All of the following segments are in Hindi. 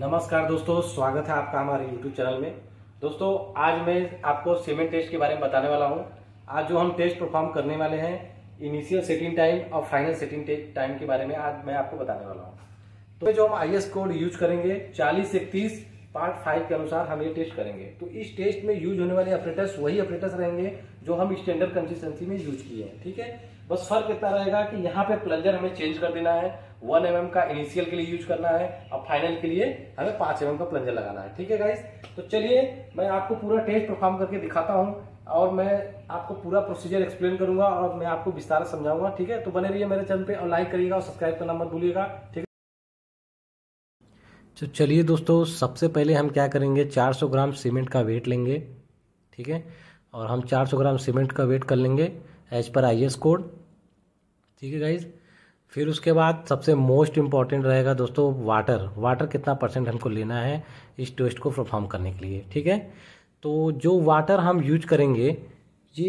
नमस्कार दोस्तों स्वागत है आपका हमारे YouTube चैनल में दोस्तों आज मैं आपको सीमेंट टेस्ट के बारे में बताने वाला हूं आज जो हम टेस्ट परफॉर्म करने वाले हैं इनिशियल सेटिंग टाइम और फाइनल सेटिंग टाइम के बारे में आज मैं आपको बताने वाला हूं तो जो हम आई कोड यूज करेंगे चालीस इकतीस पार्ट फाइव के अनुसार हम ये टेस्ट करेंगे तो इस टेस्ट में यूज होने वाले ऑपरेटर्स वही ऑपरेटर्स रहेंगे जो हम स्टैंडर्ड कंसिस्टेंसी में यूज किए हैं ठीक है बस फर्क इतना रहेगा कि यहाँ पे प्लंजर हमें चेंज कर देना है वन एम mm का इनिशियल के लिए यूज करना है और फाइनल के लिए हमें पांच एम mm का प्लंजर लगाना है ठीक है गाइस तो चलिए मैं आपको पूरा टेस्ट परफॉर्म करके दिखाता हूँ और मैं आपको पूरा प्रोसीजर एक्सप्लेन करूंगा और मैं आपको विस्तार समझाऊंगा ठीक है तो बने रहिए मेरे चैनल पे और लाइक करिएगा और सब्सक्राइब करना मत भूलिएगा ठीक है तो चलिए दोस्तों सबसे पहले हम क्या करेंगे 400 ग्राम सीमेंट का वेट लेंगे ठीक है और हम 400 ग्राम सीमेंट का वेट कर लेंगे एज पर आई कोड ठीक है गाइज़ फिर उसके बाद सबसे मोस्ट इम्पॉर्टेंट रहेगा दोस्तों वाटर वाटर कितना परसेंट हमको लेना है इस टेस्ट को परफॉर्म करने के लिए ठीक है तो जो वाटर हम यूज करेंगे ये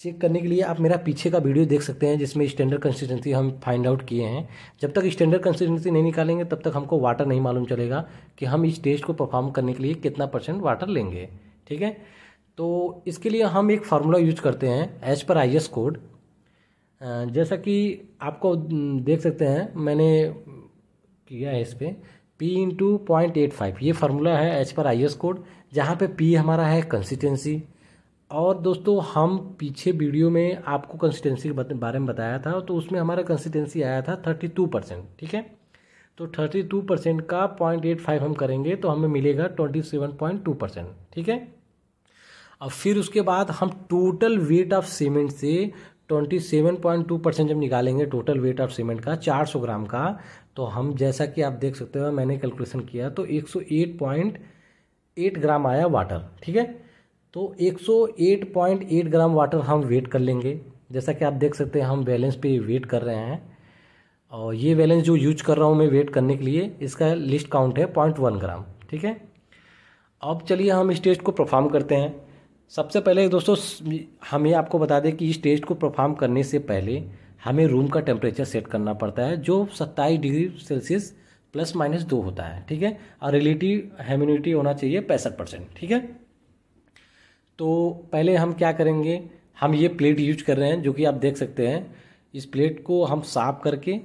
चेक करने के लिए आप मेरा पीछे का वीडियो देख सकते हैं जिसमें स्टैंडर्ड कंसिस्टेंसी हम फाइंड आउट किए हैं जब तक स्टैंडर्ड कंसिस्टेंसी नहीं निकालेंगे तब तक हमको वाटर नहीं मालूम चलेगा कि हम इस टेस्ट को परफॉर्म करने के लिए कितना परसेंट वाटर लेंगे ठीक है तो इसके लिए हम एक फार्मूला यूज करते हैं एज पर आई कोड जैसा कि आपको देख सकते हैं मैंने किया है इस पर P into point eight five ये फार्मूला है एच पर आई एस कोड जहाँ पर पी हमारा है कंसिस्टेंसी और दोस्तों हम पीछे वीडियो में आपको कंसिस्टेंसी के बारे में बताया था तो उसमें हमारा कंसिस्टेंसी आया था थर्टी टू परसेंट ठीक है तो थर्टी टू परसेंट का पॉइंट एट फाइव हम करेंगे तो हमें मिलेगा twenty seven point two percent ठीक है अब फिर उसके बाद हम टोटल वेट ऑफ सीमेंट से twenty seven point two percent जब निकालेंगे टोटल वेट ऑफ सीमेंट का चार सौ ग्राम का तो हम जैसा कि आप देख सकते हो मैंने कैलकुलेशन किया तो एक सौ एट पॉइंट एट ग्राम आया वाटर ठीक है तो 108.8 ग्राम वाटर हम वेट कर लेंगे जैसा कि आप देख सकते हैं हम बैलेंस पे वेट कर रहे हैं और ये बैलेंस जो यूज कर रहा हूँ मैं वेट करने के लिए इसका लिस्ट काउंट है पॉइंट वन ग्राम ठीक है अब चलिए हम इस टेस्ट को परफॉर्म करते हैं सबसे पहले दोस्तों हमें आपको बता दें कि इस टेस्ट को परफॉर्म करने से पहले हमें रूम का टेम्परेचर सेट करना पड़ता है जो सत्ताईस डिग्री सेल्सियस प्लस माइनस दो होता है ठीक है और रिलेटिव ह्यूमिडिटी होना चाहिए पैंसठ परसेंट ठीक है तो पहले हम क्या करेंगे हम ये प्लेट यूज कर रहे हैं जो कि आप देख सकते हैं इस प्लेट को हम साफ करके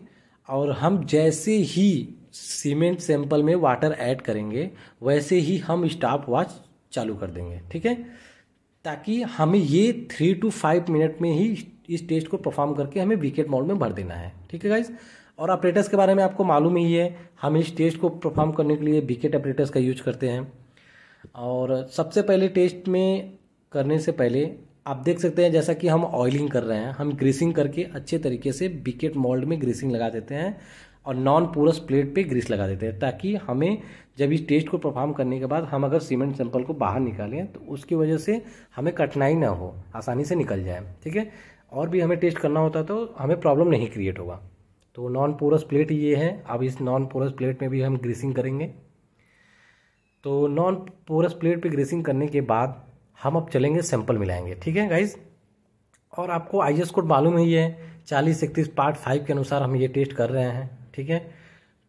और हम जैसे ही सीमेंट सैंपल में वाटर ऐड करेंगे वैसे ही हम स्टाफ वॉच चालू कर देंगे ठीक है ताकि हमें ये थ्री टू फाइव मिनट में ही इस टेस्ट को परफॉर्म करके हमें विकेट मोड में भर देना है ठीक है गाइज और ऑपरेटर्स के बारे में आपको मालूम ही है हम इस टेस्ट को परफॉर्म करने के लिए विकेट ऑपरेटर्स का यूज करते हैं और सबसे पहले टेस्ट में करने से पहले आप देख सकते हैं जैसा कि हम ऑयलिंग कर रहे हैं हम ग्रीसिंग करके अच्छे तरीके से बिकेट मोल्ड में ग्रीसिंग लगा देते हैं और नॉन पोरस प्लेट पे ग्रीस लगा देते हैं ताकि हमें जब इस टेस्ट को परफॉर्म करने के बाद हम अगर सीमेंट सैंपल को बाहर निकालें तो उसकी वजह से हमें कठिनाई ना हो आसानी से निकल जाए ठीक है और भी हमें टेस्ट करना होता तो हमें प्रॉब्लम नहीं क्रिएट होगा तो नॉन पोरस प्लेट ये है अब इस नॉन पोरस प्लेट में भी हम ग्रीसिंग करेंगे तो नॉन पोरस प्लेट पे ग्रीसिंग करने के बाद हम अब चलेंगे सैंपल मिलाएंगे ठीक है गाइज और आपको आई कोड मालूम ही है चालीस इकतीस पार्ट फाइव के अनुसार हम ये टेस्ट कर रहे हैं ठीक है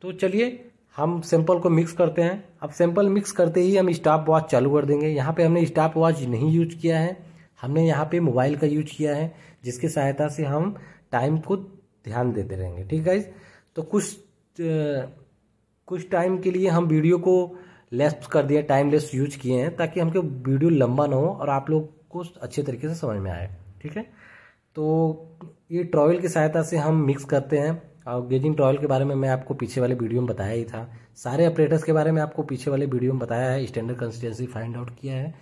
तो चलिए हम सैंपल को मिक्स करते हैं अब सैंपल मिक्स करते ही हम स्टाप वॉच चालू कर देंगे यहाँ पे हमने स्टाप वॉच नहीं यूज किया है हमने यहाँ पे मोबाइल का यूज किया है जिसकी सहायता से हम टाइम को ध्यान देते रहेंगे ठीक है तो कुछ कुछ टाइम के लिए हम वीडियो को लेस कर दिया टाइम लेस यूज किए हैं ताकि हमको वीडियो लंबा ना हो और आप लोग को अच्छे तरीके से समझ में आए ठीक है तो ये ट्रॉयल की सहायता से हम मिक्स करते हैं और गेजिंग ट्रॉयल के बारे में मैं आपको पीछे वाले वीडियो में बताया ही था सारे ऑपरेटर्स के बारे में आपको पीछे वाले वीडियो में बताया है स्टैंडर्ड कंसिस्टेंसी फाइंड आउट किया है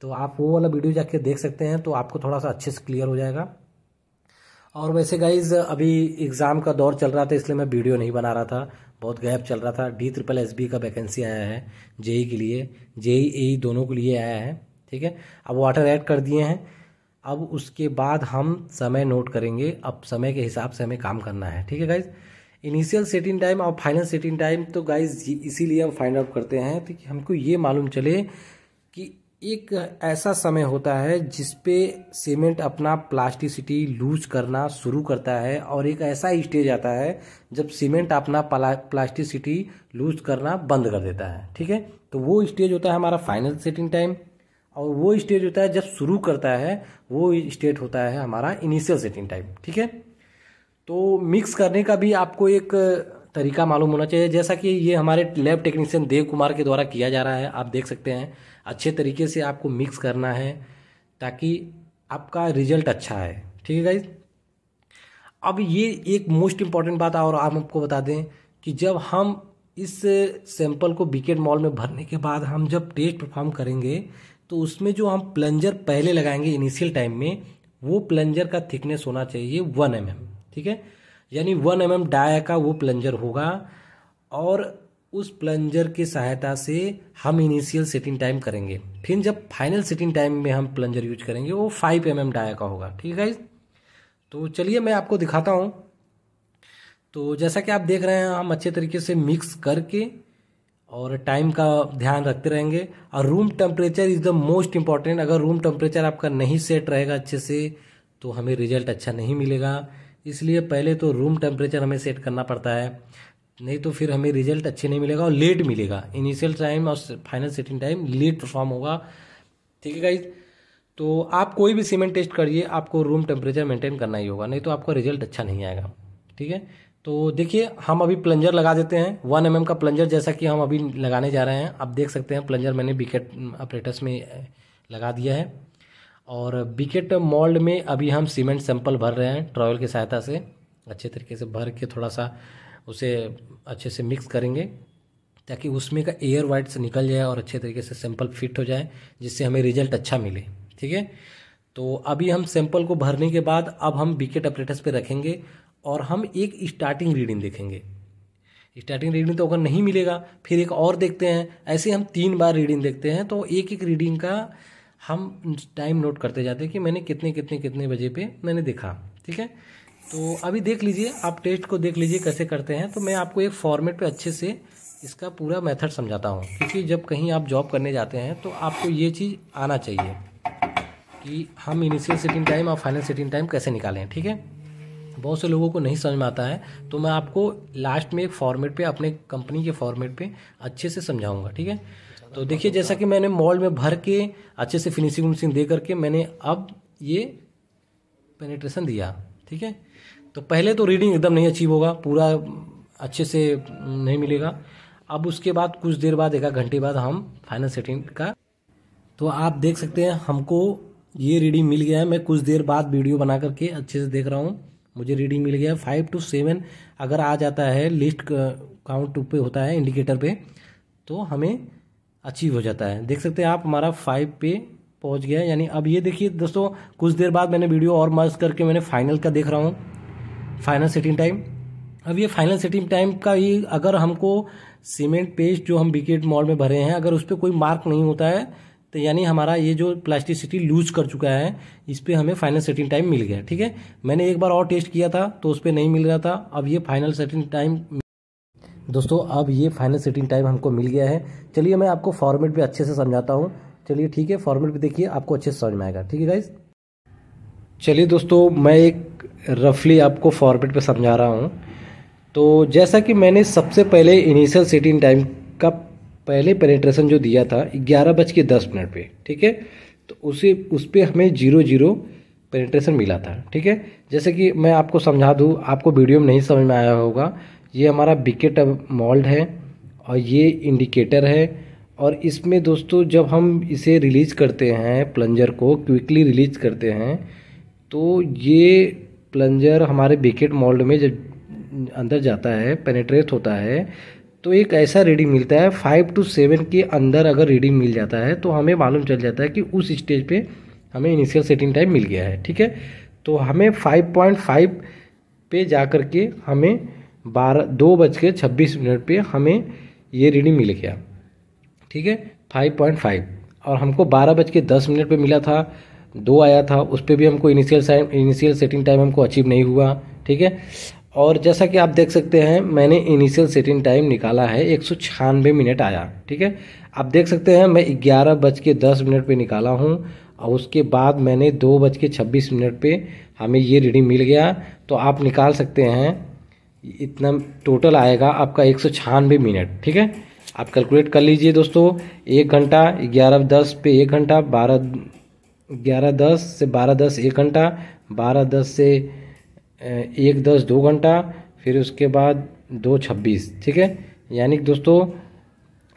तो आप वो वाला वीडियो जाके देख सकते हैं तो आपको थोड़ा सा अच्छे से क्लियर हो जाएगा और वैसे गाइज अभी एग्ज़ाम का दौर चल रहा था इसलिए मैं वीडियो नहीं बना रहा था बहुत गैप चल रहा था डी ट्रिपल एस बी का वैकेंसी आया है जेई के लिए जेई ए दोनों के लिए आया है ठीक है अब वाटर ऐड कर दिए हैं अब उसके बाद हम समय नोट करेंगे अब समय के हिसाब से हमें काम करना है ठीक है गाइज़ इनिशियल सेटिंग टाइम और फाइनल सेटिंग टाइम तो गाइज इसीलिए हम फाइंड आउट करते हैं तो हमको ये मालूम चले एक ऐसा समय होता है जिसपे सीमेंट अपना प्लास्टिसिटी लूज करना शुरू करता है और एक ऐसा स्टेज आता है जब सीमेंट अपना प्लास्टिसिटी लूज करना बंद कर देता है ठीक है तो वो स्टेज होता है हमारा फाइनल सेटिंग टाइम और वो स्टेज होता है जब शुरू करता है वो स्टेट होता है हमारा इनिशियल सेटिंग टाइम ठीक है तो मिक्स करने का भी आपको एक तरीका मालूम होना चाहिए जैसा कि ये हमारे लैब टेक्नीशियन देव कुमार के द्वारा किया जा रहा है आप देख सकते हैं अच्छे तरीके से आपको मिक्स करना है ताकि आपका रिजल्ट अच्छा है ठीक है गाइज अब ये एक मोस्ट इम्पॉर्टेंट बात और आप आपको बता दें कि जब हम इस सैंपल को बिकेट मॉल में भरने के बाद हम जब टेस्ट परफॉर्म करेंगे तो उसमें जो हम प्लंजर पहले लगाएंगे इनिशियल टाइम में वो प्लंजर का थिकनेस होना चाहिए वन एम ठीक है यानी वन एम एम डाया का वो प्लंजर होगा और उस प्लंजर की सहायता से हम इनिशियल सेटिंग टाइम करेंगे फिर जब फाइनल सेटिंग टाइम में हम प्लंजर यूज करेंगे वो फाइव एम एम डाया का होगा ठीक है तो चलिए मैं आपको दिखाता हूँ तो जैसा कि आप देख रहे हैं हम अच्छे तरीके से मिक्स करके और टाइम का ध्यान रखते रहेंगे और room temperature is the most important अगर रूम टेम्परेचर आपका नहीं सेट रहेगा अच्छे से तो हमें रिजल्ट अच्छा नहीं मिलेगा इसलिए पहले तो रूम टेम्परेचर हमें सेट करना पड़ता है नहीं तो फिर हमें रिजल्ट अच्छे नहीं मिलेगा और लेट मिलेगा इनिशियल टाइम और final setting time late perform होगा ठीक है गाइज तो आप कोई भी सीमेंट टेस्ट करिए आपको रूम टेम्परेचर मेंटेन करना ही होगा नहीं तो आपका रिजल्ट अच्छा नहीं आएगा ठीक है तो देखिए हम अभी प्लंजर लगा देते हैं वन एम mm का प्लंजर जैसा कि हम अभी लगाने जा रहे हैं आप देख सकते हैं प्लंजर मैंने बिकेट ऑपरेटर्स में लगा दिया है और बिकेट मॉल्ड में अभी हम सीमेंट सैंपल भर रहे हैं ट्रॉयल की सहायता से अच्छे तरीके से भर के थोड़ा सा उसे अच्छे से मिक्स करेंगे ताकि उसमें का एयर वाइट्स निकल जाए और अच्छे तरीके से सैंपल फिट हो जाए जिससे हमें रिजल्ट अच्छा मिले ठीक है तो अभी हम सैंपल को भरने के बाद अब हम बिकेट अपरेटस पे रखेंगे और हम एक स्टार्टिंग रीडिंग देखेंगे स्टार्टिंग रीडिंग तो अगर नहीं मिलेगा फिर एक और देखते हैं ऐसे हम तीन बार रीडिंग देखते हैं तो एक एक रीडिंग का हम टाइम नोट करते जाते हैं कि मैंने कितने कितने कितने बजे पे मैंने देखा ठीक है तो अभी देख लीजिए आप टेस्ट को देख लीजिए कैसे करते हैं तो मैं आपको एक फॉर्मेट पे अच्छे से इसका पूरा मेथड समझाता हूँ क्योंकि जब कहीं आप जॉब करने जाते हैं तो आपको ये चीज़ आना चाहिए कि हम इनिशियल सेटिंग टाइम और फाइनल सेटिंग टाइम कैसे निकालें ठीक है बहुत से लोगों को नहीं समझ में आता है तो मैं आपको लास्ट में एक फॉर्मेट पर अपने कंपनी के फॉर्मेट पर अच्छे से समझाऊंगा ठीक है तो देखिए जैसा कि मैंने मॉल में भर के अच्छे से फिनिशिंग उनिशिंग दे करके मैंने अब ये पेनिट्रेशन दिया ठीक है तो पहले तो रीडिंग एकदम नहीं अचीव होगा पूरा अच्छे से नहीं मिलेगा अब उसके बाद कुछ देर बाद एक घंटे बाद हम फाइनल सेटिंग का तो आप देख सकते हैं हमको ये रीडिंग मिल गया है मैं कुछ देर बाद वीडियो बना करके अच्छे से देख रहा हूँ मुझे रीडिंग मिल गया फाइव टू सेवन अगर आ जाता है लिस्ट काउंट पे होता है इंडिकेटर पे तो हमें अचीव हो जाता है देख सकते हैं आप हमारा फाइव पे पहुंच गया है यानी अब ये देखिए दोस्तों कुछ देर बाद मैंने वीडियो और मर्ज करके मैंने फाइनल का देख रहा हूँ फाइनल सेटिंग टाइम अब ये फाइनल सेटिंग टाइम का ही अगर हमको सीमेंट पेस्ट जो हम बिकेट मॉल में भरे हैं अगर उस पर कोई मार्क नहीं होता है तो यानी हमारा ये जो प्लास्टिसिटी लूज कर चुका है इस पर हमें फाइनल सेटिंग टाइम मिल गया ठीक है मैंने एक बार और टेस्ट किया था तो उस पर नहीं मिल रहा था अब ये फाइनल सेटिंग टाइम दोस्तों अब ये फाइनल सेटिंग टाइम हमको मिल गया है चलिए मैं आपको फॉर्मेट भी अच्छे से समझाता हूँ चलिए ठीक है फॉर्मेट भी देखिए आपको अच्छे से समझ में आएगा ठीक है गाइज चलिए दोस्तों मैं एक रफली आपको फॉर्मेट पे समझा रहा हूँ तो जैसा कि मैंने सबसे पहले इनिशियल सेटिंग टाइम का पहले पेनिट्रेशन जो दिया था ग्यारह बज के दस मिनट पर ठीक है तो उसे उस पर हमें जीरो जीरो पेनिट्रेशन मिला था ठीक है जैसे कि मैं आपको समझा दूँ आपको वीडियो में नहीं समझ में आया होगा ये हमारा बिकेट मॉल्ड है और ये इंडिकेटर है और इसमें दोस्तों जब हम इसे रिलीज़ करते हैं प्लंजर को क्विकली रिलीज करते हैं तो ये प्लंजर हमारे बेकेट मोल्ड में जब अंदर जाता है पेनेट्रेट होता है तो एक ऐसा रीडिंग मिलता है फाइव टू सेवन के अंदर अगर रीडिंग मिल जाता है तो हमें मालूम चल जाता है कि उस स्टेज पे हमें इनिशियल सेटिंग टाइम मिल गया है ठीक है तो हमें फाइव पॉइंट फाइव पे जा कर के हमें बारह दो बज के छब्बीस मिनट पर हमें ये रीडिंग मिल गया ठीक है फाइव पॉइंट फाइव और हमको बारह बज के दस मिनट पर मिला था दो आया था उस पर भी हमको initial time initial setting time हमको अचीव नहीं हुआ ठीक है और जैसा कि आप देख सकते हैं मैंने इनिशियल सेटिंग टाइम निकाला है एक सौ छियानवे मिनट आया ठीक है आप देख सकते हैं मैं ग्यारह बज के दस मिनट पर निकाला हूँ और उसके बाद मैंने दो बज के छब्बीस मिनट पर हमें ये रीडिंग मिल गया तो आप निकाल सकते हैं इतना टोटल आएगा आपका एक सौ छियानवे मिनट ठीक है आप कैलकुलेट कर लीजिए दोस्तों एक घंटा ग्यारह दस पे एक घंटा बारह ग्यारह दस से बारह दस एक घंटा बारह दस से एक दस दो घंटा फिर उसके बाद दो छब्बीस ठीक है यानी दोस्तों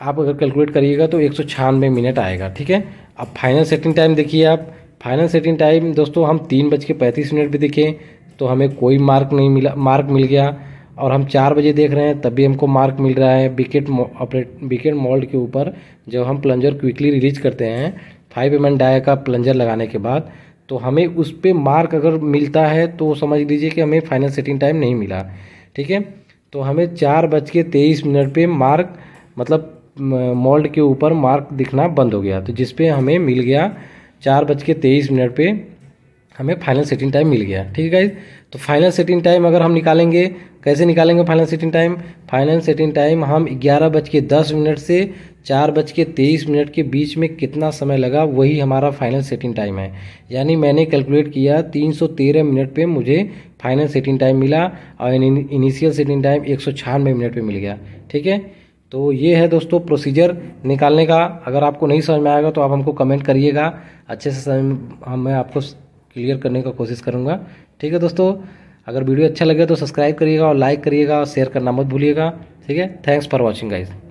आप अगर कैलकुलेट करिएगा तो एक सौ छियानवे मिनट आएगा ठीक है अब फाइनल सेटिंग टाइम देखिए आप फाइनल सेटिंग टाइम दोस्तों हम तीन बज के पैंतीस मिनट भी देखें तो हमें कोई मार्क नहीं मिला मार्क मिल गया और हम चार बजे देख रहे हैं तब भी हमको मार्क मिल रहा है विकेट ऑपरेट विकेट मॉल्ट के ऊपर जब हम प्लंजर क्विकली रिलीज करते हैं फाइव एम एन डाया का प्लंजर लगाने के बाद तो हमें उस पर मार्क अगर मिलता है तो समझ लीजिए कि हमें फाइनल सेटिंग टाइम नहीं मिला ठीक है तो हमें चार बज के तेईस मिनट पर मार्क मतलब मोल्ड के ऊपर मार्क दिखना बंद हो गया तो जिसपे हमें मिल गया चार बज के तेईस मिनट पर हमें फाइनल सेटिंग टाइम मिल गया ठीक है गाइज तो फाइनल सेटिंग टाइम अगर हम निकालेंगे कैसे निकालेंगे final setting time final setting time हम ग्यारह बज के दस मिनट से चार बज के तेईस मिनट के बीच में कितना समय लगा वही हमारा फाइनल सेटिंग टाइम है यानी मैंने कैलकुलेट किया तीन सौ तेरह मिनट पे मुझे फाइनल सेटिंग टाइम मिला और इनिशियल सेटिंग टाइम एक सौ छियानवे मिनट पर मिल गया ठीक है तो ये है दोस्तों प्रोसीजर निकालने का अगर आपको नहीं समझ में आएगा तो आप हमको कमेंट करिएगा अच्छे से समझ हम मैं आपको क्लियर करने का कोशिश करूँगा ठीक है दोस्तों अगर वीडियो अच्छा लगे तो सब्सक्राइब करिएगा और लाइक करिएगा और शेयर करना मत भूलिएगा ठीक है थैंक्स फॉर वॉचिंग गाइज़